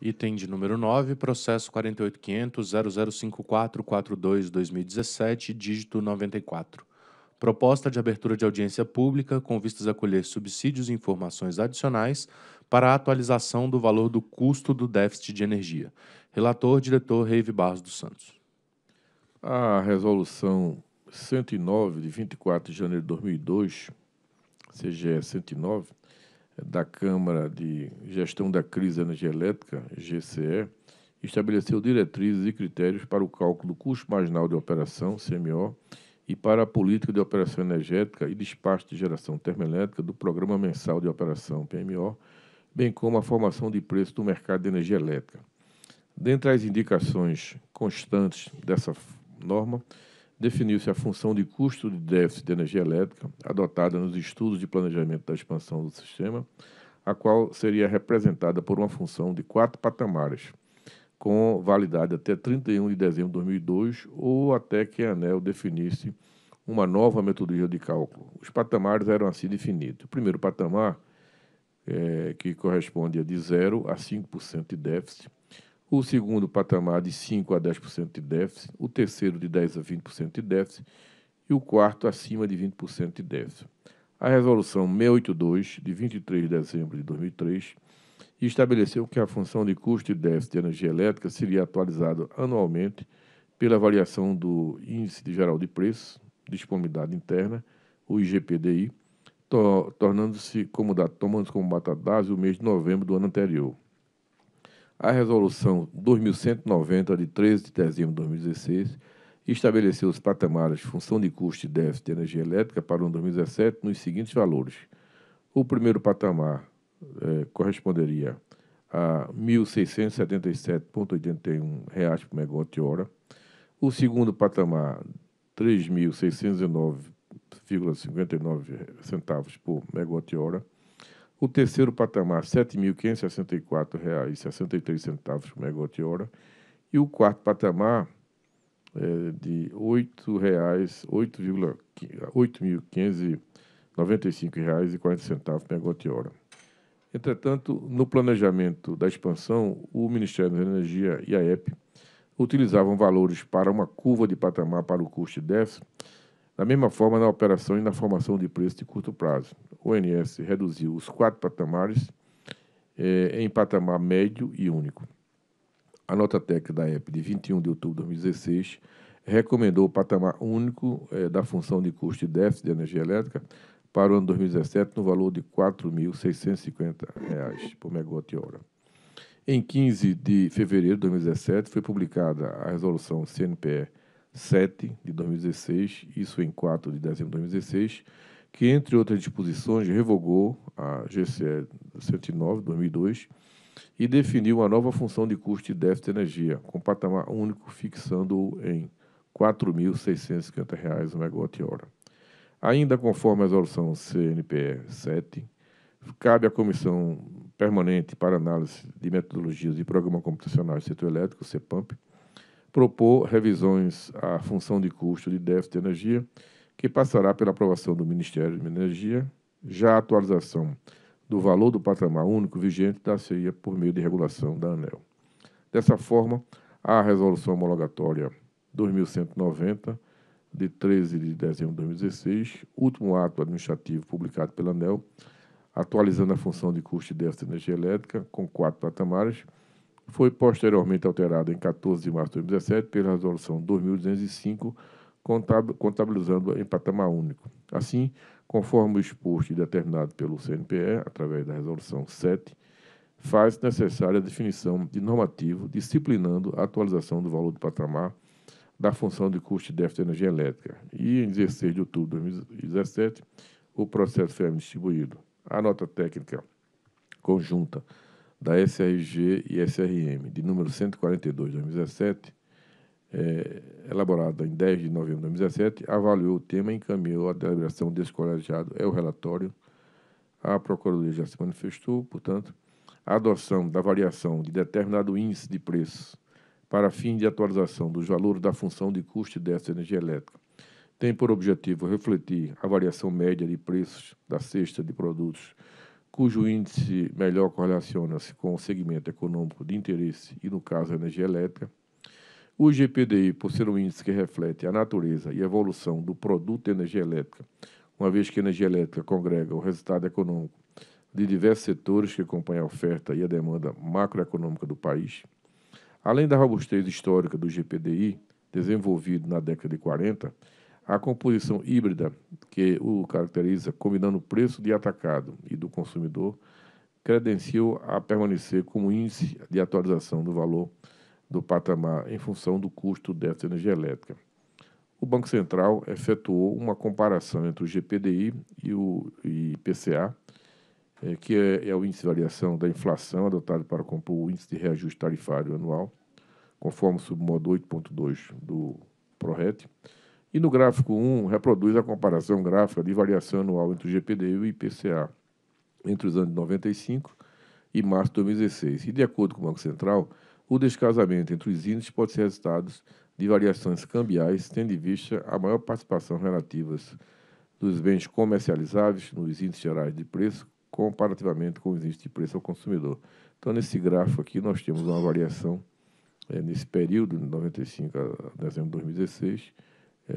Item de número 9, processo 48500005442 dígito 94. Proposta de abertura de audiência pública com vistas a colher subsídios e informações adicionais para a atualização do valor do custo do déficit de energia. Relator, diretor Reive Barros dos Santos. A resolução 109, de 24 de janeiro de 2002, CGE 109, da Câmara de Gestão da Crise Energética, GCE, estabeleceu diretrizes e critérios para o cálculo do custo marginal de operação, CMO, e para a política de operação energética e despacho de geração termoelétrica do Programa Mensal de Operação, PMO, bem como a formação de preço do mercado de energia elétrica. Dentre as indicações constantes dessa norma, definiu-se a função de custo de déficit de energia elétrica adotada nos estudos de planejamento da expansão do sistema, a qual seria representada por uma função de quatro patamares, com validade até 31 de dezembro de 2002 ou até que a ANEL definisse uma nova metodologia de cálculo. Os patamares eram assim definidos. O primeiro patamar, é, que corresponde a de 0 a 5% de déficit, o segundo patamar de 5% a 10% de déficit, o terceiro de 10% a 20% de déficit e o quarto acima de 20% de déficit. A Resolução 682, de 23 de dezembro de 2003, estabeleceu que a função de custo e déficit de energia elétrica seria atualizada anualmente pela avaliação do Índice Geral de Preços, Disponibilidade Interna, o IGPDI, tornando-se como da, tomando como data base o mês de novembro do ano anterior. A resolução 2190, de 13 de dezembro de 2016, estabeleceu os patamares de função de custo e déficit de energia elétrica para o ano 2017 nos seguintes valores. O primeiro patamar eh, corresponderia a R$ 1.677,81 por megawatt-hora. O segundo patamar, R$ 3.609,59 por megawatt-hora. O terceiro patamar, R$ 7.564,63 por megawatt-hora. E o quarto patamar, é, de R$ 8.595,40 por megawatt-hora. Entretanto, no planejamento da expansão, o Ministério da Energia e a EP utilizavam valores para uma curva de patamar para o custo de déficit, da mesma forma na operação e na formação de preço de curto prazo o INS reduziu os quatro patamares é, em patamar médio e único. A nota técnica da EP de 21 de outubro de 2016 recomendou o patamar único é, da função de custo e déficit de energia elétrica para o ano 2017 no valor de R$ 4.650 por megawatt-hora. Em 15 de fevereiro de 2017 foi publicada a resolução CNPE 7 de 2016, isso em 4 de dezembro de 2016, que, entre outras disposições, revogou a GCE 109 2002 e definiu uma nova função de custo de déficit de energia, com patamar único fixando-o em R$ 4.650 o megawatt-hora. Ainda conforme a resolução CNPE 7, cabe à Comissão Permanente para Análise de Metodologias e Programa Computacional e Setor Elétrico, CEPAMP, propor revisões à função de custo de déficit de energia que passará pela aprovação do Ministério de Energia, já a atualização do valor do patamar único vigente da CEIA por meio de regulação da ANEL. Dessa forma, a resolução homologatória 2190 de 13 de dezembro de 2016, último ato administrativo publicado pela ANEL, atualizando a função de custo e déficit de energia elétrica com quatro patamares, foi posteriormente alterada em 14 de março de 2017 pela resolução 2205 contabilizando em patamar único. Assim, conforme o exposto e determinado pelo CNPE, através da Resolução 7, faz necessária a definição de normativo disciplinando a atualização do valor do patamar da função de custo de déficit de energia elétrica. E, em 16 de outubro de 2017, o processo foi distribuído. A nota técnica conjunta da SRG e SRM, de número 142 de 2017, é, elaborada em 10 de novembro de 2017, avaliou o tema e encaminhou a deliberação desse colegiado. É o relatório. A Procuradoria já se manifestou, portanto, a adoção da variação de determinado índice de preço para fim de atualização dos valores da função de custo dessa energia elétrica tem por objetivo refletir a variação média de preços da cesta de produtos cujo índice melhor correlaciona-se com o segmento econômico de interesse e, no caso, a energia elétrica, o GPDI, por ser um índice que reflete a natureza e evolução do produto de energia elétrica, uma vez que a energia elétrica congrega o resultado econômico de diversos setores que acompanham a oferta e a demanda macroeconômica do país, além da robustez histórica do GPDI, desenvolvido na década de 40, a composição híbrida que o caracteriza, combinando o preço de atacado e do consumidor, credenciou a permanecer como índice de atualização do valor do patamar em função do custo dessa energia elétrica. O Banco Central efetuou uma comparação entre o GPDI e o IPCA, eh, que é, é, o índice de variação da inflação adotado para compor o índice de reajuste tarifário anual, conforme o submodo 8.2 do PRORET. E no gráfico 1 reproduz a comparação gráfica de variação anual entre o GPDI e o IPCA entre os anos de 95 e março de 2016. E de acordo com o Banco Central, o descasamento entre os índices pode ser resultado de variações cambiais, tendo em vista a maior participação relativa dos bens comercializáveis nos índices gerais de preço comparativamente com os índices de preço ao consumidor. Então, nesse gráfico aqui, nós temos uma variação é, nesse período, de 95 a dezembro de 2016, é,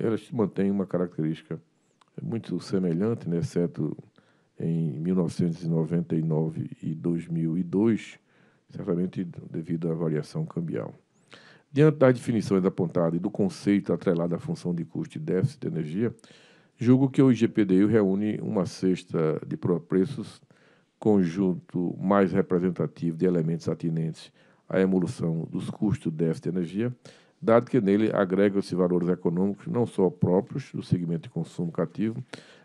eh, ela mantém uma característica muito semelhante, né, exceto em 1999 e 2002, certamente devido à variação cambial. Diante das definições apontadas e do conceito atrelado à função de custo e déficit de energia, julgo que o IGPDI reúne uma cesta de preços conjunto mais representativo de elementos atinentes à evolução dos custos de déficit de energia, dado que nele agregam-se valores econômicos não só próprios do segmento de consumo cativo,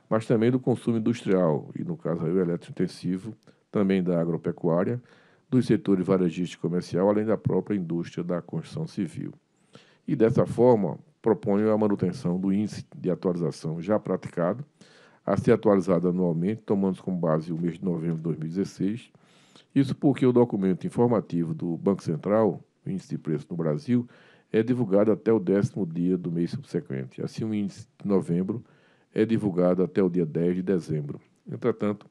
mas também do consumo industrial, e no caso aí, o eletrointensivo, também da agropecuária, dos setores varejista e comercial, além da própria indústria da construção civil. E dessa forma, proponho a manutenção do índice de atualização já praticado, a ser atualizado anualmente, tomando como base o mês de novembro de 2016. Isso porque o documento informativo do Banco Central, o índice de preço no Brasil, é divulgado até o décimo dia do mês subsequente. Assim, o índice de novembro é divulgado até o dia 10 de dezembro. Entretanto,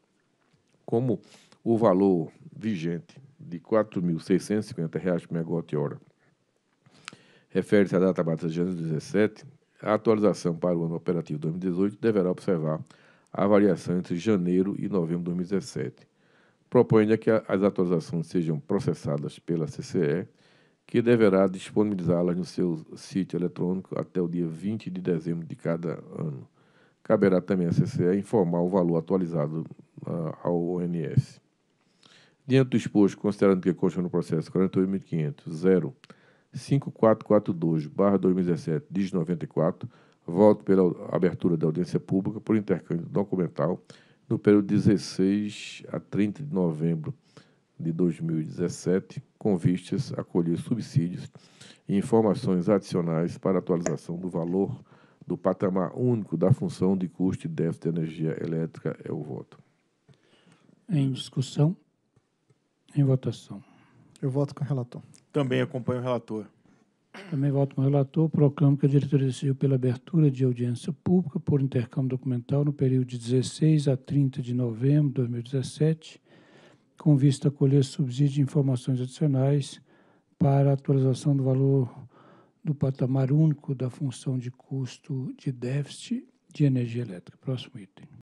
como o valor vigente de R$ 4.650 por megawatt-hora. Refere-se à data base de janeiro de 2017. a atualização para o ano operativo 2018 deverá observar a variação entre janeiro e novembro de 2017, Propõe-se que as atualizações sejam processadas pela CCE, que deverá disponibilizá-las no seu sítio eletrônico até o dia 20 de dezembro de cada ano. Caberá também à CCE informar o valor atualizado uh, ao ONS. Diante do exposto, considerando que consta no processo 4850005442 2017 94, voto pela abertura da audiência pública por intercâmbio documental no período 16 a 30 de novembro de 2017, com vistas a colher subsídios e informações adicionais para atualização do valor do patamar único da função de custo e déficit de energia elétrica é o voto. Em discussão. Em votação. Eu voto com o relator. Também acompanho o relator. Também voto com o relator. Proclamo que a diretoria decidiu pela abertura de audiência pública por intercâmbio documental no período de 16 a 30 de novembro de 2017, com vista a colher subsídio de informações adicionais para atualização do valor do patamar único da função de custo de déficit de energia elétrica. Próximo item.